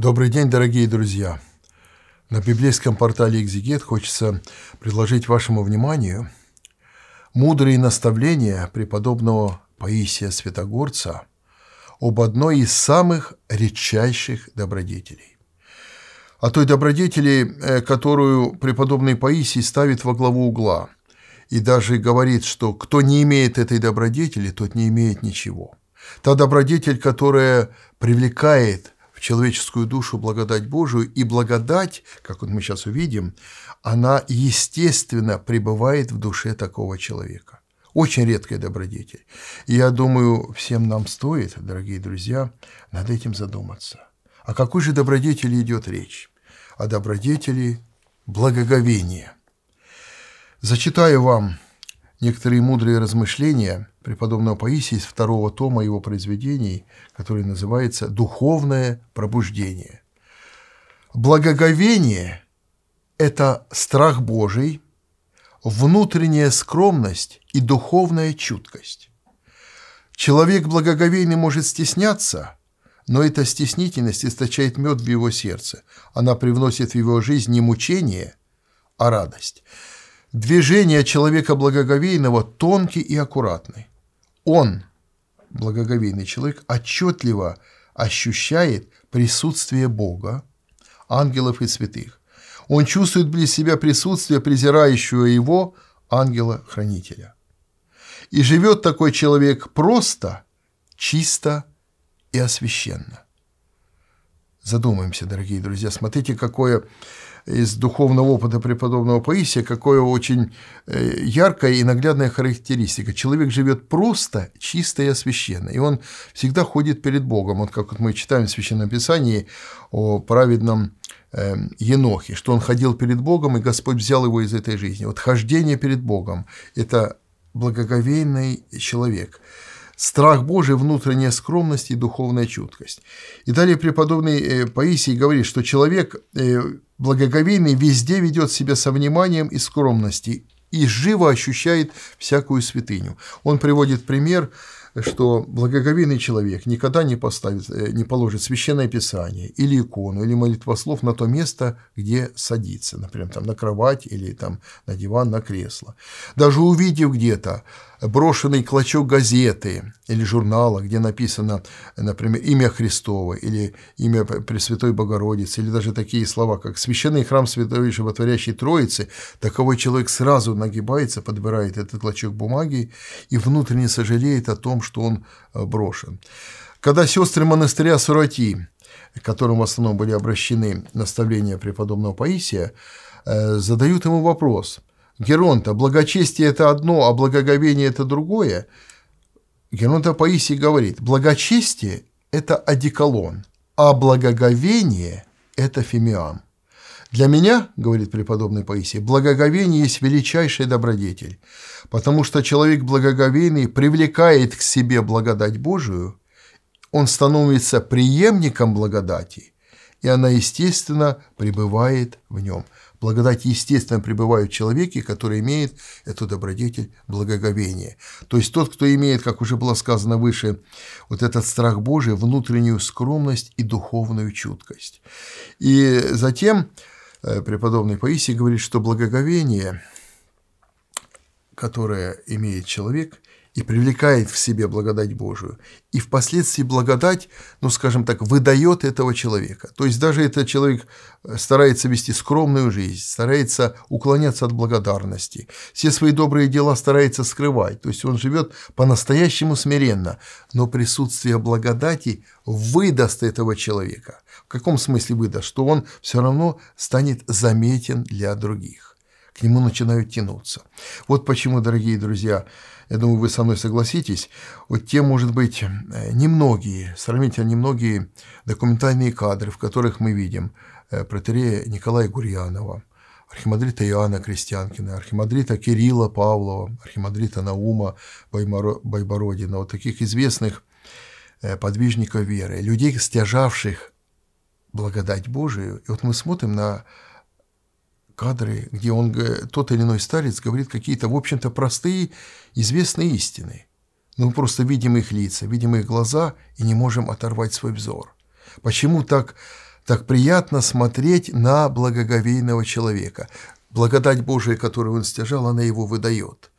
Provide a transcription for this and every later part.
Добрый день, дорогие друзья! На библейском портале «Экзегет» хочется предложить вашему вниманию мудрые наставления преподобного Паисия Святогорца об одной из самых редчайших добродетелей. О той добродетели, э, которую преподобный Паисий ставит во главу угла и даже говорит, что кто не имеет этой добродетели, тот не имеет ничего. Та добродетель, которая привлекает – человеческую душу благодать Божию, и благодать, как вот мы сейчас увидим, она естественно пребывает в душе такого человека. Очень редкая добродетель. И я думаю, всем нам стоит, дорогие друзья, над этим задуматься. О какой же добродетели идет речь? О добродетели благоговения. Зачитаю вам Некоторые мудрые размышления преподобного Паисия из второго тома его произведений, который называется «Духовное пробуждение». Благоговение – это страх Божий, внутренняя скромность и духовная чуткость. Человек благоговейный может стесняться, но эта стеснительность источает мед в его сердце. Она привносит в его жизнь не мучение, а радость – Движения человека благоговейного тонкие и аккуратны. Он, благоговейный человек, отчетливо ощущает присутствие Бога, ангелов и святых. Он чувствует близ себя присутствие презирающего его ангела-хранителя. И живет такой человек просто, чисто и освященно. Задумаемся, дорогие друзья, смотрите, какое из духовного опыта преподобного Паисия, какое очень э, яркая и наглядная характеристика. Человек живет просто, чисто и освященно, и он всегда ходит перед Богом. Вот как вот мы читаем в Священном Писании о праведном э, Енохе, что он ходил перед Богом, и Господь взял его из этой жизни. Вот хождение перед Богом – это благоговейный человек – страх Божий, внутренняя скромность и духовная чуткость. И далее преподобный э, Паисий говорит, что человек э, благоговейный везде ведет себя со вниманием и скромностью и живо ощущает всякую святыню. Он приводит пример, что благоговейный человек никогда не, поставит, э, не положит священное писание или икону, или молитвослов на то место, где садится, например, там, на кровать или там, на диван, на кресло. Даже увидев где-то брошенный клочок газеты или журнала, где написано, например, имя Христова или имя Пресвятой Богородицы, или даже такие слова, как «Священный храм Святой Животворящей Троицы», таковой человек сразу нагибается, подбирает этот клочок бумаги и внутренне сожалеет о том, что он э, брошен. Когда сестры монастыря Сурати, к которым в основном были обращены наставления преподобного Паисия, э, задают ему вопрос – Геронта, благочестие – это одно, а благоговение – это другое, Геронта Паисий говорит, благочестие – это одеколон, а благоговение – это фимиам. Для меня, говорит преподобный Паисий, благоговение есть величайший добродетель, потому что человек благоговейный привлекает к себе благодать Божию, он становится преемником благодати, и она, естественно, пребывает в нем – Благодать, естественно, пребывает в человеке, который имеет эту добродетель благоговения. То есть тот, кто имеет, как уже было сказано выше, вот этот страх Божий, внутреннюю скромность и духовную чуткость. И затем э, преподобный Паисий говорит, что благоговение, которое имеет человек, и привлекает в себе благодать Божию. И впоследствии благодать, ну, скажем так, выдает этого человека. То есть даже этот человек э, старается вести скромную жизнь, старается уклоняться от благодарности, все свои добрые дела старается скрывать. То есть он живет по-настоящему смиренно, но присутствие благодати выдаст этого человека. В каком смысле выдаст? Что он все равно станет заметен для других. К нему начинают тянуться. Вот почему, дорогие друзья, я думаю, вы со мной согласитесь, вот те, может быть, э, немногие, сравнительно немногие документальные кадры, в которых мы видим э, протерея Николая Гурьянова, архимандрита Иоанна Крестьянкина, архимандрита Кирилла Павлова, архимандрита Наума Байбородина, вот таких известных э, подвижников веры, людей, стяжавших благодать Божию. И вот мы смотрим на кадры, где он, э, тот или иной старец говорит какие-то, в общем-то, простые, известные истины. Но мы просто видим их лица, видим их глаза и не можем оторвать свой взор. Почему так, так приятно смотреть на благоговейного человека? Благодать Божия, которую он стяжал, она его выдает.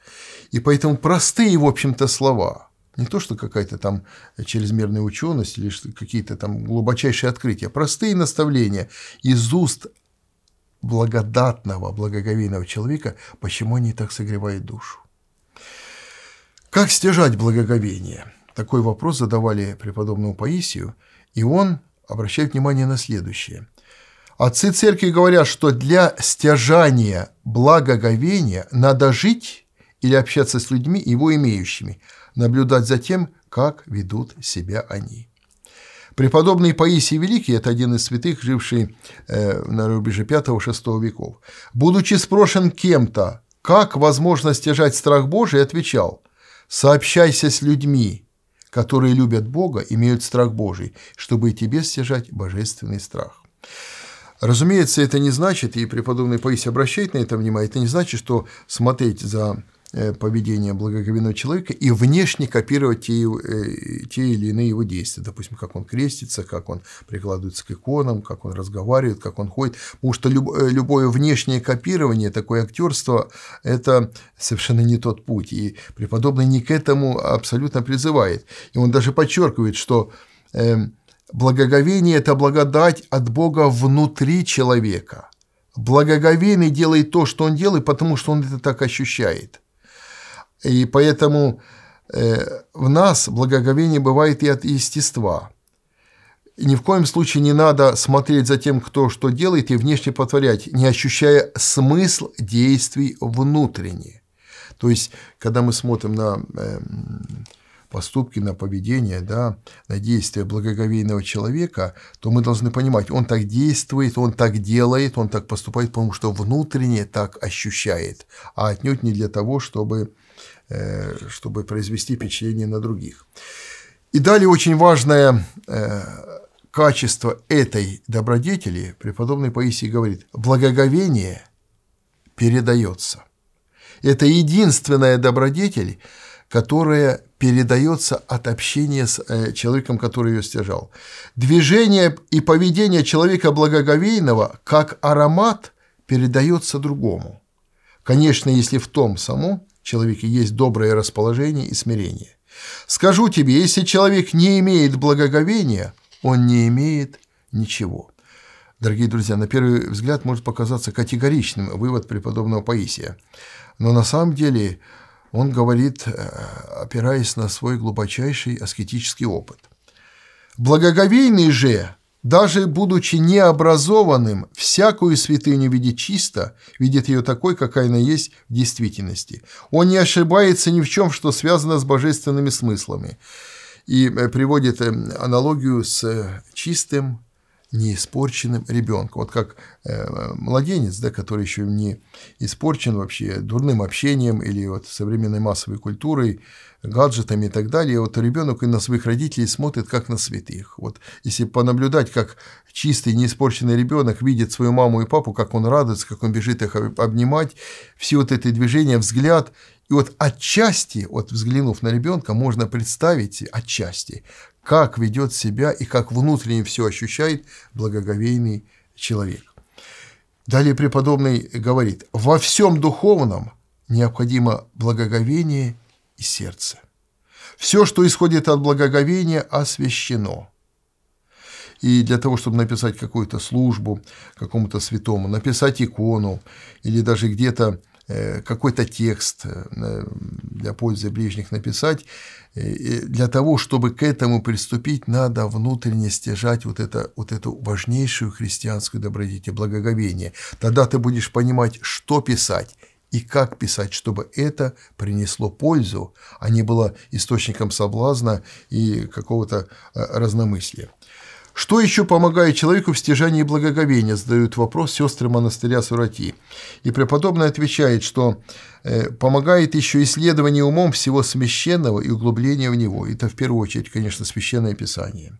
И поэтому простые, в общем-то, слова – не то, что какая-то там чрезмерная ученость или какие-то там глубочайшие открытия, простые наставления из уст благодатного, благоговейного человека, почему они так согревают душу. Как стяжать благоговение? Такой вопрос задавали преподобному Паисию, и он обращает внимание на следующее. Отцы церкви говорят, что для стяжания благоговения надо жить или общаться с людьми, его имеющими, наблюдать за тем, как ведут себя они. Преподобный Паисий Великий – это один из святых, живший э, на рубеже V-VI веков. Будучи спрошен кем-то, как возможно стяжать страх Божий, отвечал «Сообщайся с людьми, которые любят Бога, имеют страх Божий, чтобы и тебе стяжать божественный страх». Разумеется, это не значит, и преподобный Паисий обращает на это внимание, это не значит, что смотреть за Э, поведение благоговенного человека и внешне копировать те, э, те или иные его действия. Допустим, как он крестится, как он прикладывается к иконам, как он разговаривает, как он ходит. Потому что э, любое внешнее копирование, такое актерство, это совершенно не тот путь. И преподобный не к этому абсолютно призывает. И он даже подчеркивает, что эм, благоговение – это благодать от Бога внутри человека. Благоговейный делает то, что он делает, потому что он это так ощущает – и поэтому э, в нас благоговение бывает и от естества. И ни в коем случае не надо смотреть за тем, кто что делает, и внешне потворять, не ощущая смысл действий внутренне. То есть, когда мы смотрим на эм, поступки, на поведение, да, на действия благоговейного человека, то мы должны понимать, он так действует, он так делает, он так поступает, потому что внутренне так ощущает, а отнюдь не для того, чтобы Э, чтобы произвести впечатление на других. И далее очень важное э, качество этой добродетели преподобный Паисий говорит – благоговение передается. Это единственная добродетель, которая передается от общения с э, человеком, который ее стяжал. Движение и поведение человека благоговейного, как аромат, передается другому. Конечно, если в том самом в человеке есть доброе расположение и смирение. Скажу тебе, если человек не имеет благоговения, он не имеет ничего. Дорогие друзья, на первый взгляд может показаться категоричным вывод преподобного Паисия, но на самом деле он говорит, э, опираясь на свой глубочайший аскетический опыт. Благоговейный же даже будучи необразованным, всякую святыню видит чисто, видит ее такой, какая она есть в действительности. Он не ошибается ни в чем, что связано с божественными смыслами. И э, приводит э, аналогию с э, чистым, неиспорченным ребенком. Вот как Э, младенец, да, который еще не испорчен вообще дурным общением или вот современной массовой культурой, гаджетами и так далее. Вот ребенок и на своих родителей смотрит как на святых. Вот если понаблюдать, как чистый, неиспорченный ребенок видит свою маму и папу, как он радуется, как он бежит их обнимать, все вот эти движения, взгляд. И вот отчасти, вот взглянув на ребенка, можно представить отчасти, как ведет себя и как внутренне все ощущает благоговейный человек. Далее преподобный говорит, во всем духовном необходимо благоговение и сердце. Все, что исходит от благоговения, освящено. И для того, чтобы написать какую-то службу какому-то святому, написать икону или даже где-то Э, какой-то текст э, для пользы ближних написать. Э, и для того, чтобы к этому приступить, надо внутренне стяжать вот, это, вот эту важнейшую христианскую добродетель, благоговение. Тогда ты будешь понимать, что писать и как писать, чтобы это принесло пользу, а не было источником соблазна и какого-то разномыслия. Что еще помогает человеку в стяжании благоговения, задают вопрос сестры монастыря Сурати. И преподобный отвечает, что э, помогает еще исследование умом всего священного и углубление в него. Это в первую очередь, конечно, священное писание.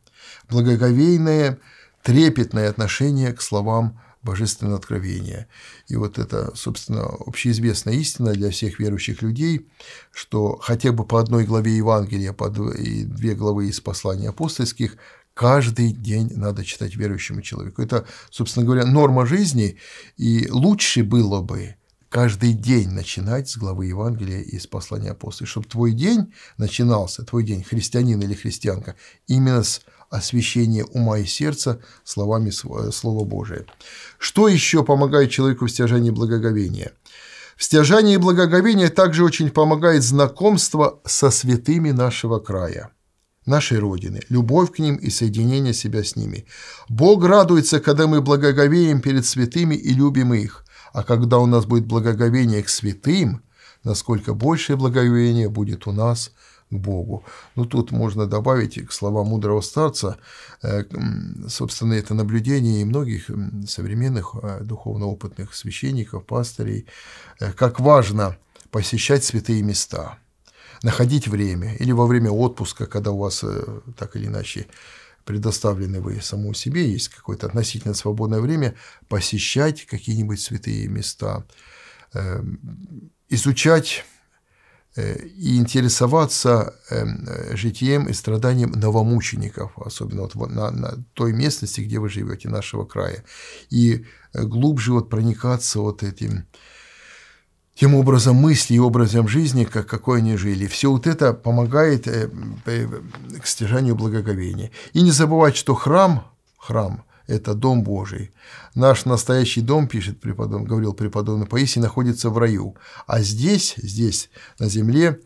Благоговейное, трепетное отношение к словам божественного откровения. И вот это, собственно, общеизвестная истина для всех верующих людей, что хотя бы по одной главе Евангелия по две главы из посланий апостольских – каждый день надо читать верующему человеку. Это, собственно говоря, норма жизни, и лучше было бы каждый день начинать с главы Евангелия и с послания апостола, чтобы твой день начинался, твой день, христианин или христианка, именно с освящение ума и сердца словами Слова Божия. Что еще помогает человеку в стяжании благоговения? В стяжании благоговения также очень помогает знакомство со святыми нашего края – нашей Родины, любовь к ним и соединение себя с ними. Бог радуется, когда мы благоговеем перед святыми и любим их, а когда у нас будет благоговение к святым, насколько большее благоговение будет у нас к Богу. Ну, тут можно добавить и к словам мудрого старца, э, собственно, это наблюдение и многих современных э, духовно опытных священников, пастырей, э, как важно посещать святые места – находить время или во время отпуска, когда у вас э, так или иначе предоставлены вы самому себе, есть какое-то относительно свободное время, посещать какие-нибудь святые места, эм, изучать э, и интересоваться эм, житием и страданием новомучеников, особенно вот на, на той местности, где вы живете, нашего края, и глубже вот проникаться вот этим тем образом мысли и образом жизни, как какой они жили. Все вот это помогает э, э, к стяжанию благоговения. И не забывать, что храм, храм – это дом Божий. Наш настоящий дом, пишет преподобный, говорил преподобный Паисий, находится в раю. А здесь, здесь, на земле,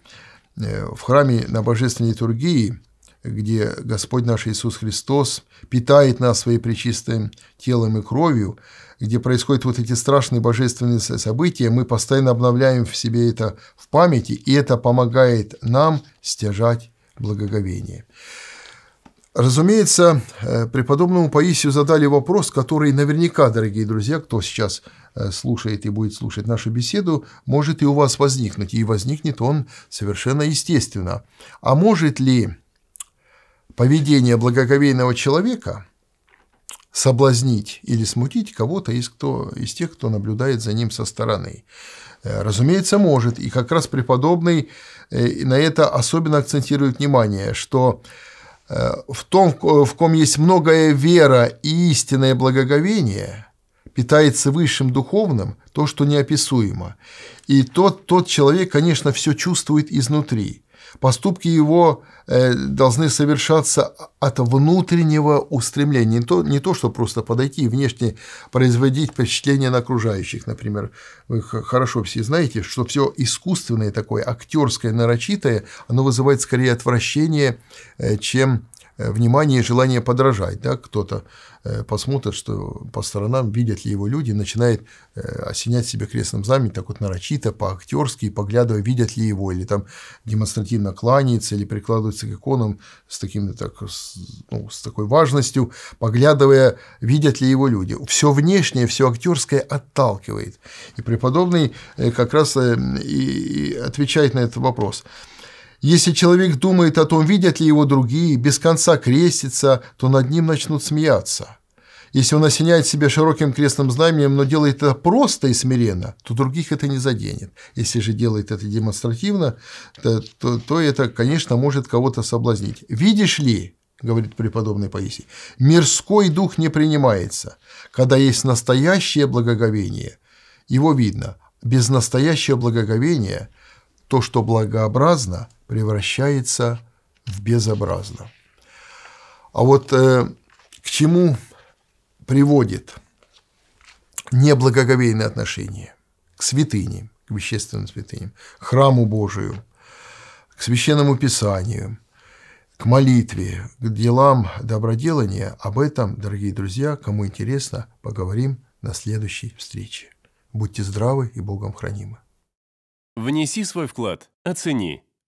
э, в храме на божественной литургии, где Господь наш Иисус Христос питает нас своей пречистым телом и кровью – где происходят вот эти страшные божественные события, мы постоянно обновляем в себе это в памяти, и это помогает нам стяжать благоговение. Разумеется, э, преподобному Паисию задали вопрос, который наверняка, дорогие друзья, кто сейчас э, слушает и будет слушать нашу беседу, может и у вас возникнуть, и возникнет он совершенно естественно. А может ли поведение благоговейного человека – соблазнить или смутить кого-то из, кто, из тех, кто наблюдает за ним со стороны. Э, разумеется, может, и как раз преподобный э, на это особенно акцентирует внимание, что э, в том, в ком есть многое вера и истинное благоговение, питается высшим духовным то, что неописуемо. И тот, тот человек, конечно, все чувствует изнутри – Поступки его э, должны совершаться от внутреннего устремления, не то, не то, что просто подойти и внешне производить впечатление на окружающих, например. Вы хорошо все знаете, что все искусственное такое, актерское, нарочитое, оно вызывает скорее отвращение, э, чем Э, внимание и желание подражать. Да? Кто-то э, посмотрит, что по сторонам видят ли его люди, начинает э, осенять себя крестным знаменем, так вот нарочито, по-актерски, поглядывая, видят ли его, или там демонстративно кланяется, или прикладывается к иконам с, таким, так, с, ну, с такой важностью, поглядывая, видят ли его люди. Все внешнее, все актерское отталкивает. И преподобный как раз и отвечает на этот вопрос. Если человек думает о том, видят ли его другие, без конца крестится, то над ним начнут смеяться. Если он осеняет себя широким крестным знаменем, но делает это просто и смиренно, то других это не заденет. Если же делает это демонстративно, то, то, то это, конечно, может кого-то соблазнить. Видишь ли, говорит преподобный Паисий, мирской дух не принимается. Когда есть настоящее благоговение, его видно. Без настоящего благоговения то, что благообразно, превращается в безобразно. А вот э, к чему приводит неблагоговейное отношение к святыне, к вещественным святыням, к храму Божию, к священному писанию, к молитве, к делам доброделания, об этом, дорогие друзья, кому интересно, поговорим на следующей встрече. Будьте здравы и Богом хранимы. Внеси свой вклад, оцени –